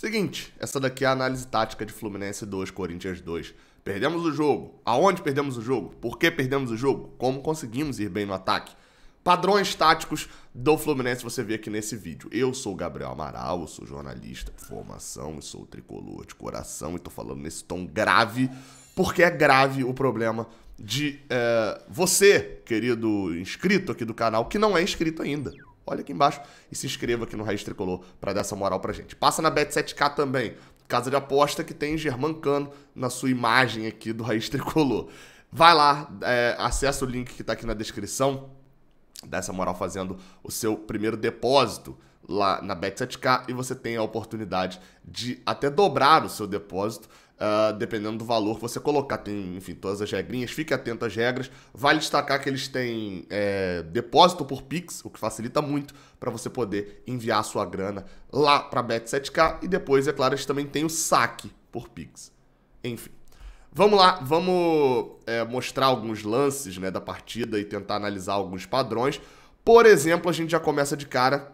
Seguinte, essa daqui é a análise tática de Fluminense 2, Corinthians 2. Perdemos o jogo. Aonde perdemos o jogo? Por que perdemos o jogo? Como conseguimos ir bem no ataque? Padrões táticos do Fluminense você vê aqui nesse vídeo. Eu sou Gabriel Amaral, eu sou jornalista de formação, eu sou tricolor de coração e tô falando nesse tom grave, porque é grave o problema de é, você, querido inscrito aqui do canal, que não é inscrito ainda olha aqui embaixo e se inscreva aqui no Raiz Tricolor para dar essa moral pra gente. Passa na Bet7k também, casa de aposta que tem Germán Cano na sua imagem aqui do Raiz Tricolor. Vai lá, é, acessa o link que está aqui na descrição, dá essa moral fazendo o seu primeiro depósito lá na Bet7k e você tem a oportunidade de até dobrar o seu depósito Uh, dependendo do valor que você colocar. Tem, enfim, todas as regrinhas, fique atento às regras. Vale destacar que eles têm é, depósito por Pix, o que facilita muito para você poder enviar sua grana lá para Bet7k. E depois, é claro, eles também têm o saque por Pix. Enfim. Vamos lá, vamos é, mostrar alguns lances né, da partida e tentar analisar alguns padrões. Por exemplo, a gente já começa de cara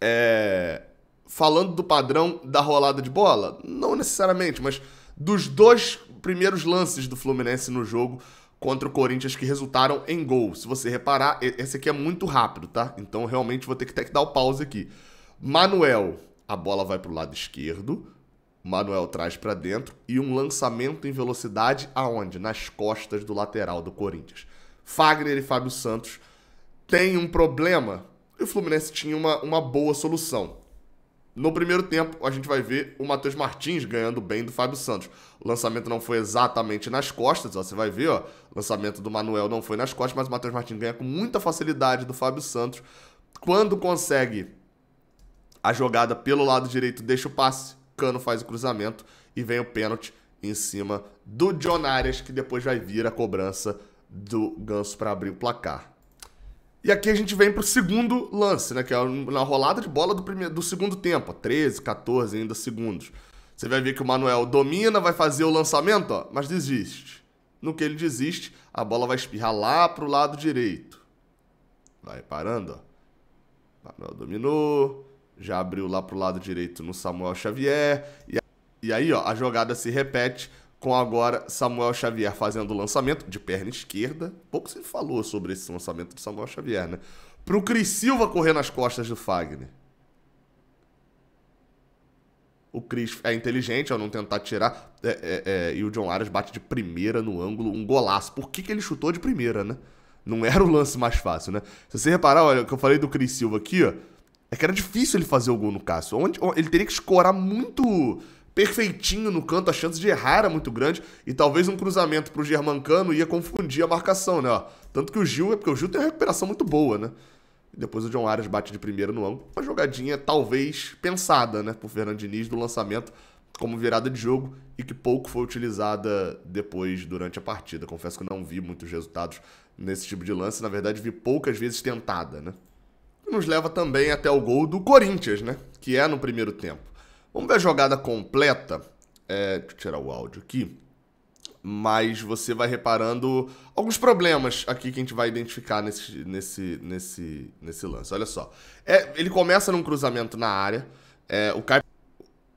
é, falando do padrão da rolada de bola? Não necessariamente, mas dos dois primeiros lances do Fluminense no jogo contra o Corinthians que resultaram em gol. Se você reparar, esse aqui é muito rápido, tá? Então realmente vou ter que, ter que dar o pause aqui. Manuel, a bola vai para o lado esquerdo. Manuel traz para dentro e um lançamento em velocidade aonde? Nas costas do lateral do Corinthians. Fagner e Fábio Santos têm um problema e o Fluminense tinha uma, uma boa solução. No primeiro tempo, a gente vai ver o Matheus Martins ganhando bem do Fábio Santos. O lançamento não foi exatamente nas costas, ó, você vai ver, ó, o lançamento do Manuel não foi nas costas, mas o Matheus Martins ganha com muita facilidade do Fábio Santos. Quando consegue a jogada pelo lado direito, deixa o passe, Cano faz o cruzamento e vem o pênalti em cima do John Arias, que depois vai vir a cobrança do Ganso para abrir o placar. E aqui a gente vem pro segundo lance, né? Que é na rolada de bola do, primeiro, do segundo tempo, 13, 14 ainda segundos. Você vai ver que o Manuel domina, vai fazer o lançamento, ó, mas desiste. No que ele desiste, a bola vai espirrar lá pro lado direito. Vai parando, ó. Manuel dominou, já abriu lá pro lado direito no Samuel Xavier. E, e aí, ó, a jogada se repete com agora Samuel Xavier fazendo o lançamento de perna esquerda. Pouco se falou sobre esse lançamento de Samuel Xavier, né? Para o Cris Silva correr nas costas do Fagner. O Cris é inteligente ao não tentar tirar. É, é, é, e o John Arias bate de primeira no ângulo, um golaço. Por que, que ele chutou de primeira, né? Não era o lance mais fácil, né? Se você reparar, olha, o que eu falei do Cris Silva aqui, ó. É que era difícil ele fazer o gol no Cássio. Onde, ele teria que escorar muito perfeitinho no canto, a chance de errar era muito grande e talvez um cruzamento para o Germancano ia confundir a marcação, né? Ó, tanto que o Gil, é porque o Gil tem uma recuperação muito boa, né? Depois o John Arias bate de primeira no ângulo. Uma jogadinha talvez pensada, né, por Fernando Diniz do lançamento como virada de jogo e que pouco foi utilizada depois durante a partida. Confesso que não vi muitos resultados nesse tipo de lance, na verdade vi poucas vezes tentada, né? Nos leva também até o gol do Corinthians, né, que é no primeiro tempo. Vamos ver a jogada completa. É, deixa eu tirar o áudio aqui. Mas você vai reparando alguns problemas aqui que a gente vai identificar nesse, nesse, nesse, nesse lance. Olha só. É, ele começa num cruzamento na área. É, o Caio.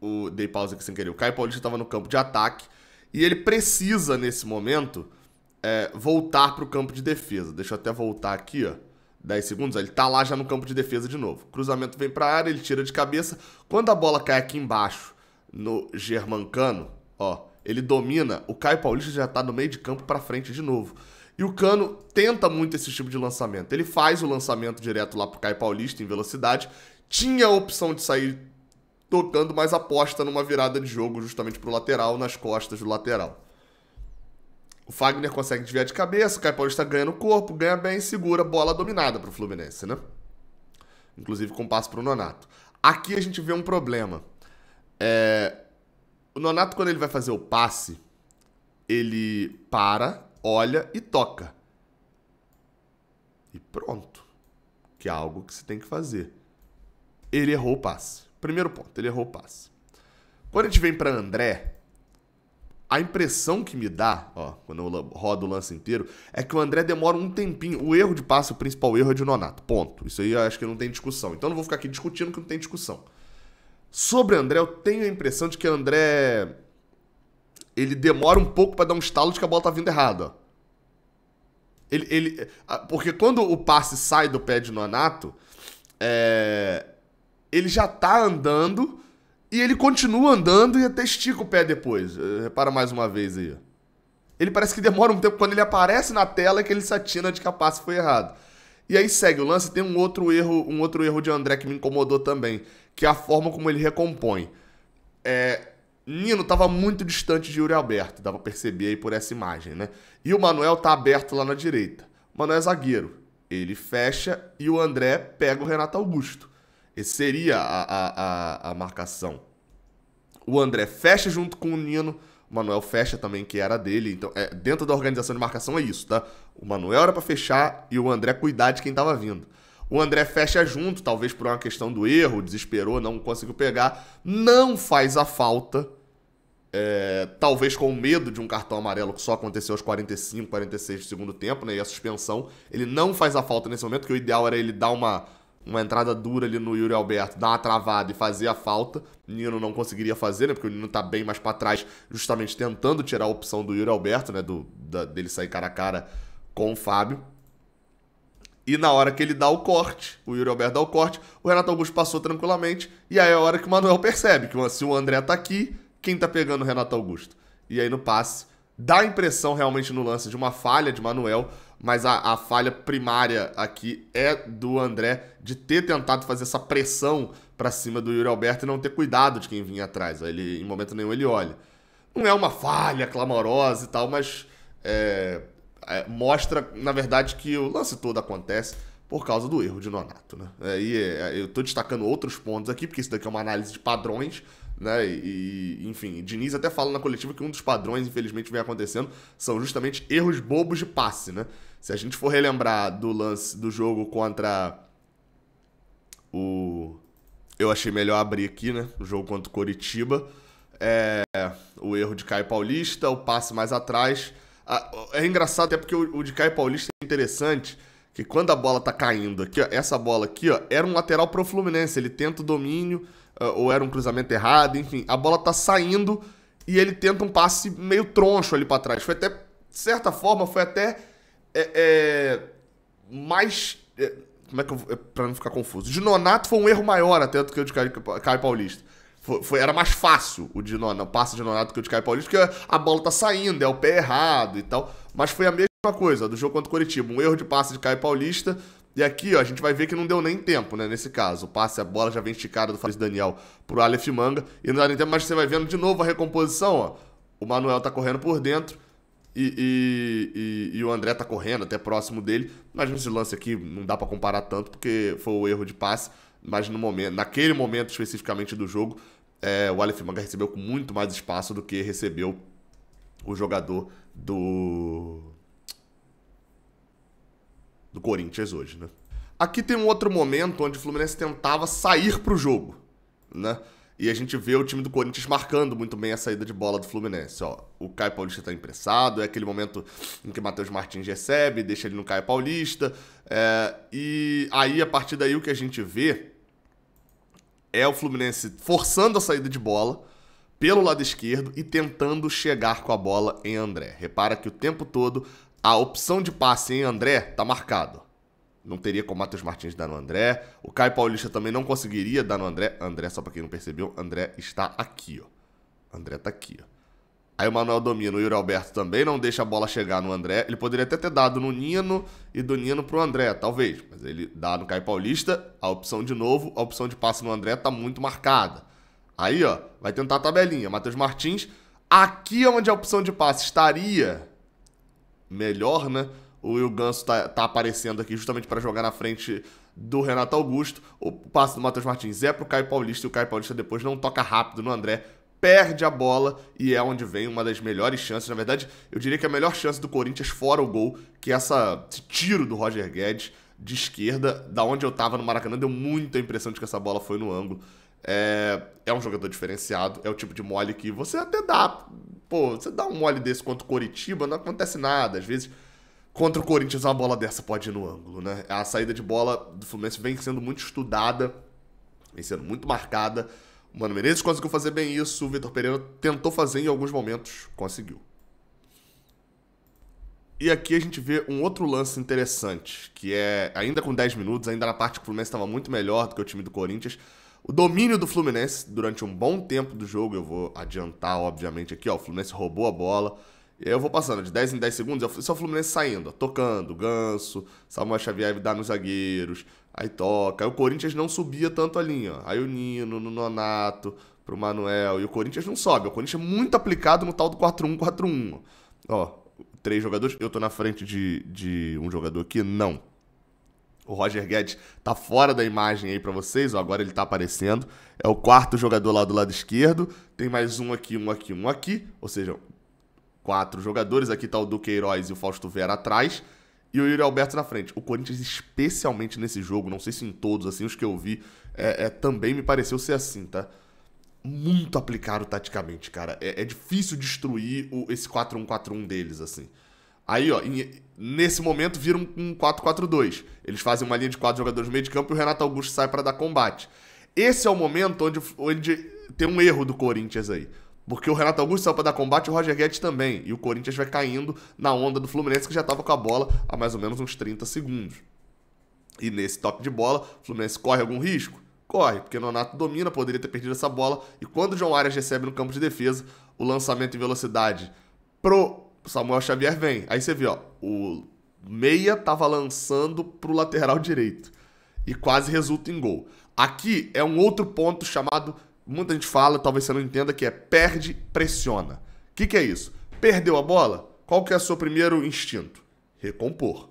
O, dei pausa aqui sem querer. O Caio Paulista estava no campo de ataque. E ele precisa, nesse momento, é, voltar para o campo de defesa. Deixa eu até voltar aqui, ó 10 segundos, ele tá lá já no campo de defesa de novo. Cruzamento vem para a área, ele tira de cabeça. Quando a bola cai aqui embaixo, no Germancano, ó, ele domina, o Caio Paulista já tá no meio de campo para frente de novo. E o Cano tenta muito esse tipo de lançamento. Ele faz o lançamento direto lá pro Caio Paulista em velocidade. Tinha a opção de sair tocando, mas aposta numa virada de jogo justamente pro lateral, nas costas do lateral. O Fagner consegue desviar de cabeça, o Caio Paulista ganha no corpo, ganha bem, segura a bola dominada para o Fluminense, né? Inclusive com um passo para o Nonato. Aqui a gente vê um problema. É... O Nonato, quando ele vai fazer o passe, ele para, olha e toca. E pronto. Que é algo que se tem que fazer. Ele errou o passe. Primeiro ponto, ele errou o passe. Quando a gente vem para André, a impressão que me dá, ó, quando eu rodo o lance inteiro, é que o André demora um tempinho. O erro de passe, o principal erro é de Nonato. Ponto. Isso aí eu acho que não tem discussão. Então eu não vou ficar aqui discutindo que não tem discussão. Sobre André, eu tenho a impressão de que o André. Ele demora um pouco para dar um estalo de que a bola tá vindo errada. Ele, ele, porque quando o passe sai do pé de Nonato, é, ele já tá andando e ele continua andando e até estica o pé depois. Eh, repara mais uma vez aí. Ele parece que demora um tempo quando ele aparece na tela é que ele se atina de capaz foi errado. E aí segue o lance, tem um outro erro, um outro erro de André que me incomodou também, que é a forma como ele recompõe. É, Nino estava muito distante de Yuri Alberto, dava pra perceber aí por essa imagem, né? E o Manuel tá aberto lá na direita. O Manuel é zagueiro. Ele fecha e o André pega o Renato Augusto. Esse seria a, a, a, a marcação. O André fecha junto com o Nino. O Manuel fecha também, que era dele. Então, é, dentro da organização de marcação é isso, tá? O Manuel era para fechar e o André cuidar de quem tava vindo. O André fecha junto, talvez por uma questão do erro, desesperou, não conseguiu pegar. Não faz a falta. É, talvez com medo de um cartão amarelo que só aconteceu aos 45, 46 do segundo tempo, né? E a suspensão. Ele não faz a falta nesse momento, que o ideal era ele dar uma, uma entrada dura ali no Yuri Alberto, dar uma travada e fazer a falta. Nino não conseguiria fazer, né? Porque o Nino tá bem mais para trás, justamente tentando tirar a opção do Yuri Alberto, né? Do, da, dele sair cara a cara com o Fábio. E na hora que ele dá o corte, o Yuri Alberto dá o corte, o Renato Augusto passou tranquilamente. E aí é a hora que o Manuel percebe que se o André tá aqui, quem tá pegando o Renato Augusto? E aí no passe, dá a impressão realmente no lance de uma falha de Manuel mas a, a, falha primária aqui é do André de ter tentado fazer essa pressão para cima do Yuri Alberto e não ter cuidado de quem vinha atrás. Ele, em momento nenhum ele olha. Não é uma falha clamorosa e tal, mas é, é, mostra, na verdade, que o lance todo acontece por causa do erro de Nonato. Né? Aí é, eu estou destacando outros pontos aqui, porque isso daqui é uma análise de padrões, né? E, e, enfim, Diniz até fala na coletiva que um dos padrões, infelizmente, vem acontecendo são justamente erros bobos de passe, né? Se a gente for relembrar do lance do jogo contra o. Eu achei melhor abrir aqui, né? O jogo contra o Coritiba. É... O erro de Caio Paulista, o passe mais atrás. Ah, é engraçado até porque o de Caio Paulista é interessante que quando a bola tá caindo, aqui, ó, essa bola aqui, ó, era um lateral pro Fluminense, ele tenta o domínio, ah, ou era um cruzamento errado, enfim, a bola tá saindo e ele tenta um passe meio troncho ali para trás. Foi até, de certa forma, foi até é, é, mais. É, como é que eu. É, pra não ficar confuso. de Nonato foi um erro maior até do que o de Caio, Caio Paulista. Foi, foi, era mais fácil o de Nonato, o passe de Nonato que o de Caio Paulista, porque a bola tá saindo, é o pé errado e tal. Mas foi a mesma mesma coisa, do jogo contra o Coritiba. Um erro de passe de Caio Paulista. E aqui, ó, a gente vai ver que não deu nem tempo, né? Nesse caso, o passe, a bola já vem esticada do Fabrício Daniel pro Aleph Manga. E não dá nem tempo, mas você vai vendo de novo a recomposição, ó. O Manuel tá correndo por dentro. E, e, e, e, o André tá correndo até próximo dele. Mas nesse lance aqui não dá para comparar tanto porque foi o erro de passe. Mas no momento, naquele momento especificamente do jogo, é, o Aleph Manga recebeu com muito mais espaço do que recebeu o jogador do do Corinthians hoje, né? Aqui tem um outro momento onde o Fluminense tentava sair para o jogo, né? E a gente vê o time do Corinthians marcando muito bem a saída de bola do Fluminense. Ó, o Caio Paulista está emprestado, é aquele momento em que Matheus Martins recebe, deixa ele no Caio Paulista. É, e aí, a partir daí, o que a gente vê é o Fluminense forçando a saída de bola pelo lado esquerdo e tentando chegar com a bola em André. Repara que o tempo todo a opção de passe em André tá marcado. Não teria como Matheus Martins dar no André. O Caio Paulista também não conseguiria dar no André. André, só pra quem não percebeu, André está aqui, ó. André tá aqui, ó. Aí o Manuel domina, e o Yuri Alberto também não deixa a bola chegar no André. Ele poderia até ter dado no Nino e do Nino pro André, talvez. Mas ele dá no Caio Paulista, a opção de novo, a opção de passe no André tá muito marcada. Aí, ó, vai tentar a tabelinha. Matheus Martins, aqui é onde a opção de passe estaria melhor, né? O Will Ganso tá, tá aparecendo aqui justamente para jogar na frente do Renato Augusto. O passe do Matheus Martins é pro Caio Paulista e o Caio Paulista depois não toca rápido no André, perde a bola e é onde vem uma das melhores chances. Na verdade, eu diria que a melhor chance do Corinthians fora o gol, que é essa, esse tiro do Roger Guedes de esquerda, da onde eu tava no Maracanã, deu muita impressão de que essa bola foi no ângulo. É, é um jogador diferenciado, é o tipo de mole que você até dá pô, você dá um mole desse contra o Coritiba, não acontece nada. Às vezes, contra o Corinthians, uma bola dessa pode ir no ângulo, né? A saída de bola do Fluminense vem sendo muito estudada, vem sendo muito marcada. O Mano Menezes conseguiu fazer bem isso, o Vitor Pereira tentou fazer em alguns momentos, conseguiu. E aqui a gente vê um outro lance interessante, que é, ainda com 10 minutos, ainda na parte que o Fluminense estava muito melhor do que o time do Corinthians, o domínio do Fluminense durante um bom tempo do jogo, eu vou adiantar, obviamente, aqui, ó. O Fluminense roubou a bola. e Eu vou passando de 10 em 10 segundos, isso é o Fluminense saindo, ó, tocando, ganso, Samuel Xavier dá nos zagueiros, aí toca. Aí o Corinthians não subia tanto a linha, ó. Aí o Nino, no Nonato, pro Manuel. E o Corinthians não sobe. O Corinthians é muito aplicado no tal do 4-1-4-1. Ó, três jogadores. Eu tô na frente de, de um jogador aqui? Não. O Roger Guedes tá fora da imagem aí para vocês, ó, agora ele tá aparecendo. É o quarto jogador lá do lado esquerdo. Tem mais um aqui, um aqui, um aqui. Ou seja, quatro jogadores. Aqui tá o Duqueiroz e o Fausto Vera atrás. E o Yuri Alberto na frente. O Corinthians, especialmente nesse jogo, não sei se em todos, assim, os que eu vi, é, é também me pareceu ser assim, tá? Muito aplicado taticamente, cara. É, é difícil destruir o, esse 4-1-4-1 deles, assim. Aí, ó, nesse momento vira um, um 4-4-2. Eles fazem uma linha de quatro jogadores no meio de campo e o Renato Augusto sai para dar combate. Esse é o momento onde, onde tem um erro do Corinthians aí. Porque o Renato Augusto saiu para dar combate e o Roger Guedes também. E o Corinthians vai caindo na onda do Fluminense, que já estava com a bola há mais ou menos uns 30 segundos. E nesse toque de bola, o Fluminense corre algum risco? Corre, porque o Nonato domina, poderia ter perdido essa bola. E quando o João Arias recebe no campo de defesa, o lançamento em velocidade pro Samuel Xavier vem. Aí você vê, ó, o meia tava lançando pro lateral direito e quase resulta em gol. Aqui é um outro ponto chamado, muita gente fala, talvez você não entenda, que é perde, pressiona. O que, que é isso? Perdeu a bola? Qual que é o seu primeiro instinto? Recompor.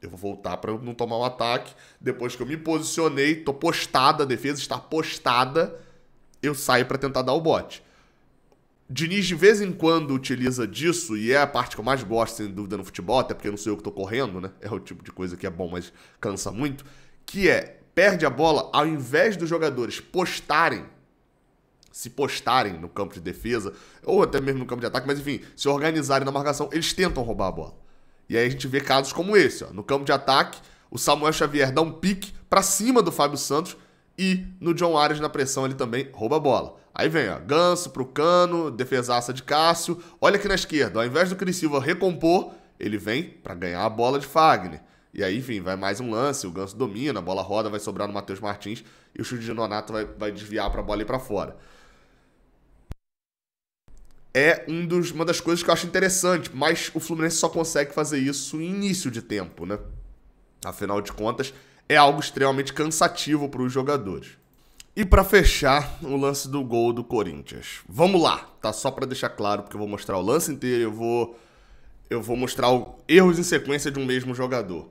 Eu vou voltar para não tomar um ataque. Depois que eu me posicionei, tô postada, a defesa está postada, eu saio para tentar dar o bote. Diniz de vez em quando utiliza disso, e é a parte que eu mais gosto, sem dúvida, no futebol, até porque não sei eu que tô correndo, né? É o tipo de coisa que é bom, mas cansa muito. Que é, perde a bola, ao invés dos jogadores postarem, se postarem no campo de defesa, ou até mesmo no campo de ataque, mas enfim, se organizarem na marcação, eles tentam roubar a bola. E aí a gente vê casos como esse, ó. No campo de ataque, o Samuel Xavier dá um pique para cima do Fábio Santos, e no John Arias na pressão ele também rouba a bola. Aí vem, ó, ganso pro cano, defesaça de Cássio. Olha aqui na esquerda, ao invés do Cris Silva recompor, ele vem para ganhar a bola de Fagner. E aí, enfim, vai mais um lance, o Ganso domina, a bola roda, vai sobrar no Matheus Martins e o chute de Nonato vai, vai desviar para a bola ir para fora. É um dos, uma das coisas que eu acho interessante, mas o Fluminense só consegue fazer isso em início de tempo, né? Afinal de contas, é algo extremamente cansativo para os jogadores. E para fechar, o lance do gol do Corinthians. Vamos lá, tá só para deixar claro, porque eu vou mostrar o lance inteiro, eu vou eu vou mostrar erros em sequência de um mesmo jogador.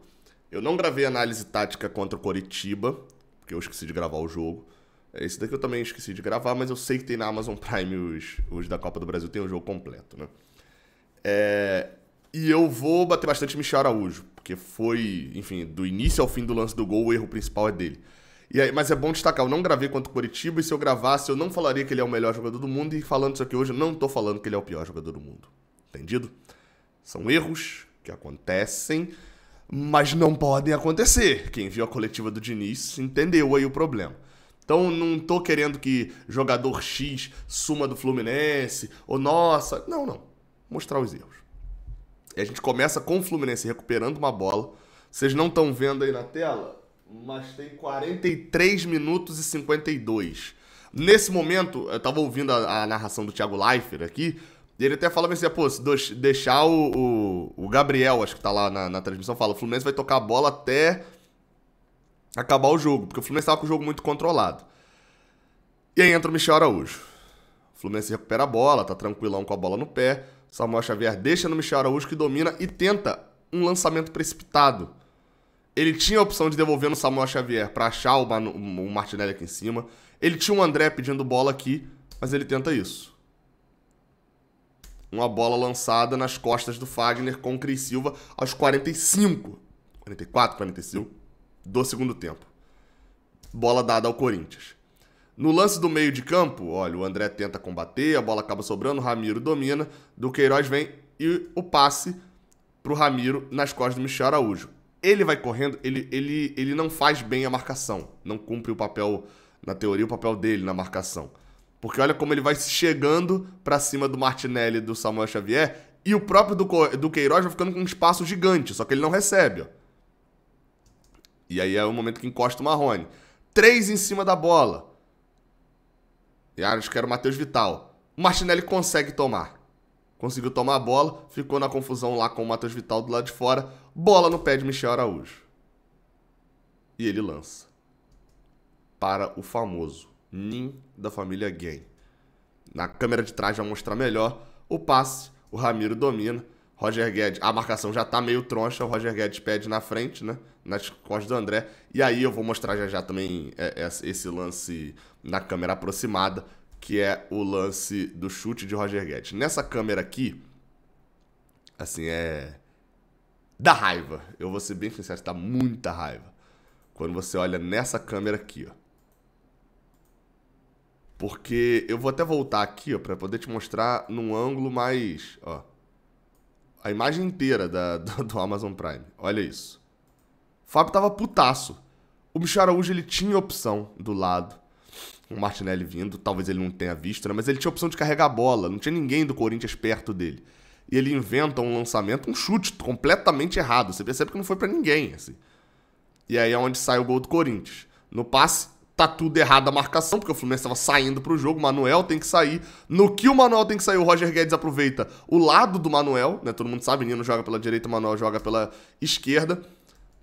Eu não gravei análise tática contra o Coritiba, porque eu esqueci de gravar o jogo. É esse daqui eu também esqueci de gravar, mas eu sei que tem na Amazon Prime os, os da Copa do Brasil, tem o jogo completo, né? É, e eu vou bater bastante Michel Araújo, porque foi, enfim, do início ao fim do lance do gol, o erro principal é dele. Aí, mas é bom destacar, eu não gravei contra o Curitiba e se eu gravasse eu não falaria que ele é o melhor jogador do mundo e falando isso aqui hoje eu não tô falando que ele é o pior jogador do mundo. Entendido? São erros que acontecem, mas não podem acontecer. Quem viu a coletiva do Diniz entendeu aí o problema. Então não tô querendo que jogador X suma do Fluminense ou nossa, não, não. Mostrar os erros. A gente começa com o Fluminense recuperando uma bola. Vocês não estão vendo aí na tela, mas tem 43 minutos e 52. Nesse momento, eu estava ouvindo a, a narração do Thiago Leifert aqui, e ele até falava assim, pô, se deixar o, o, o, Gabriel, acho que tá lá na, na transmissão, fala, o Fluminense vai tocar a bola até acabar o jogo, porque o Fluminense estava com o jogo muito controlado. E aí entra o Michel Araújo. O Fluminense recupera a bola, tá tranquilão com a bola no pé. Samuel Xavier deixa no Michel Araújo que domina e tenta um lançamento precipitado. Ele tinha a opção de devolver no Samuel Xavier para achar o, Manu, o Martinelli aqui em cima. Ele tinha o André pedindo bola aqui, mas ele tenta isso. Uma bola lançada nas costas do Fagner com o Cris Silva aos 45, 44, 45 do segundo tempo. Bola dada ao Corinthians. No lance do meio de campo, olha, o André tenta combater, a bola acaba sobrando, o Ramiro domina, do Queiroz vem e o passe pro Ramiro nas costas do Michel Araújo. Ele vai correndo, ele, ele, ele não faz bem a marcação, não cumpre o papel, na teoria, o papel dele na marcação. Porque olha como ele vai chegando para cima do Martinelli e do Samuel Xavier. E o próprio do, do Queiroz vai ficando com um espaço gigante, só que ele não recebe. Ó. E aí é o momento que encosta o Marrone. Três em cima da bola. E acho que era o Matheus Vital. O Martinelli consegue tomar. Conseguiu tomar a bola, ficou na confusão lá com o Matheus Vital do lado de fora. Bola no pé de Michel Araújo. E ele lança. Para o famoso Nin da família Game. Na câmera de trás vai mostrar melhor o passe. O Ramiro domina. Roger Guedes, a marcação já tá meio troncha, o Roger Guedes pede na frente, né? nas costas do André. E aí eu vou mostrar já já também é, é, esse lance na câmera aproximada, que é o lance do chute de Roger Guedes. Nessa câmera aqui, assim, é. da raiva. Eu vou ser bem sincero, dá tá muita raiva. Quando você olha nessa câmera aqui, ó. Porque eu vou até voltar aqui, ó, pra poder te mostrar num ângulo mais. Ó. A imagem inteira da, do, do Amazon Prime. Olha isso. Fábio tava putaço. O Michel Araújo, ele tinha opção do lado. O Martinelli vindo, talvez ele não tenha visto, né? Mas ele tinha opção de carregar a bola. Não tinha ninguém do Corinthians perto dele. E ele inventa um lançamento, um chute completamente errado. Você percebe que não foi para ninguém, assim. E aí é onde sai o gol do Corinthians. No passe, tá tudo errado a marcação, porque o Fluminense estava saindo pro jogo, o Manuel tem que sair. No que o Manuel tem que sair, o Roger Guedes aproveita o lado do Manuel, né? Todo mundo sabe, Nino joga pela direita, o Manuel joga pela esquerda.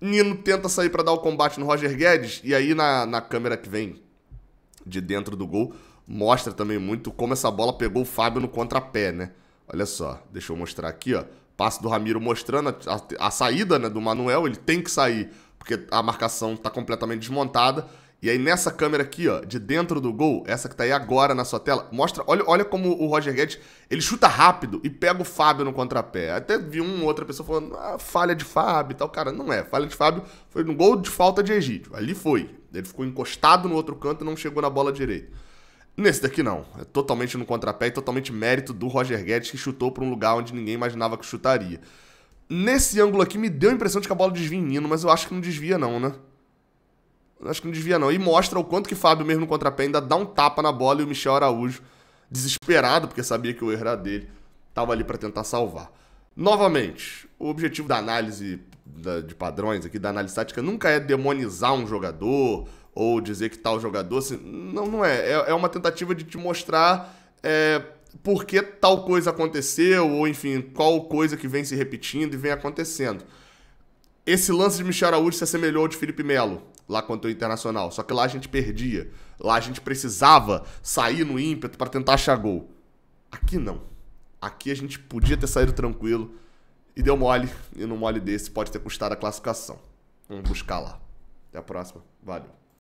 Nino tenta sair para dar o combate no Roger Guedes, e aí na, na câmera que vem de dentro do gol, mostra também muito como essa bola pegou o Fábio no contrapé, né? Olha só, deixa eu mostrar aqui, ó. Passo do Ramiro mostrando a, a, a saída né, do Manuel, ele tem que sair, porque a marcação está completamente desmontada. E aí nessa câmera aqui, ó, de dentro do gol, essa que tá aí agora na sua tela, mostra, olha, olha como o Roger Guedes, ele chuta rápido e pega o Fábio no contrapé. Até vi uma outra pessoa falando, ah, falha de Fábio e tal. Cara, não é, falha de Fábio foi no gol de falta de Egídio, ali foi. Ele ficou encostado no outro canto e não chegou na bola direita. Nesse daqui não, é totalmente no contrapé e totalmente mérito do Roger Guedes que chutou para um lugar onde ninguém imaginava que chutaria. Nesse ângulo aqui me deu a impressão de que a bola desvia em Nino, mas eu acho que não desvia não, né? Acho que não desvia, não. E mostra o quanto que Fábio, mesmo no contrapé, ainda dá um tapa na bola e o Michel Araújo, desesperado, porque sabia que o erro era dele, estava ali para tentar salvar. Novamente, o objetivo da análise de padrões aqui, da análise tática, nunca é demonizar um jogador ou dizer que tal jogador. Assim, não, não é. é. é uma tentativa de te mostrar é, por que tal coisa aconteceu, ou enfim, qual coisa que vem se repetindo e vem acontecendo. Esse lance de Michel Araújo se assemelhou ao de Felipe Melo lá contra o Internacional. Só que lá a gente perdia. Lá a gente precisava sair no ímpeto para tentar achar gol. Aqui não. Aqui a gente podia ter saído tranquilo e deu mole. E no mole desse pode ter custado a classificação. Vamos buscar lá. Até a próxima. Valeu.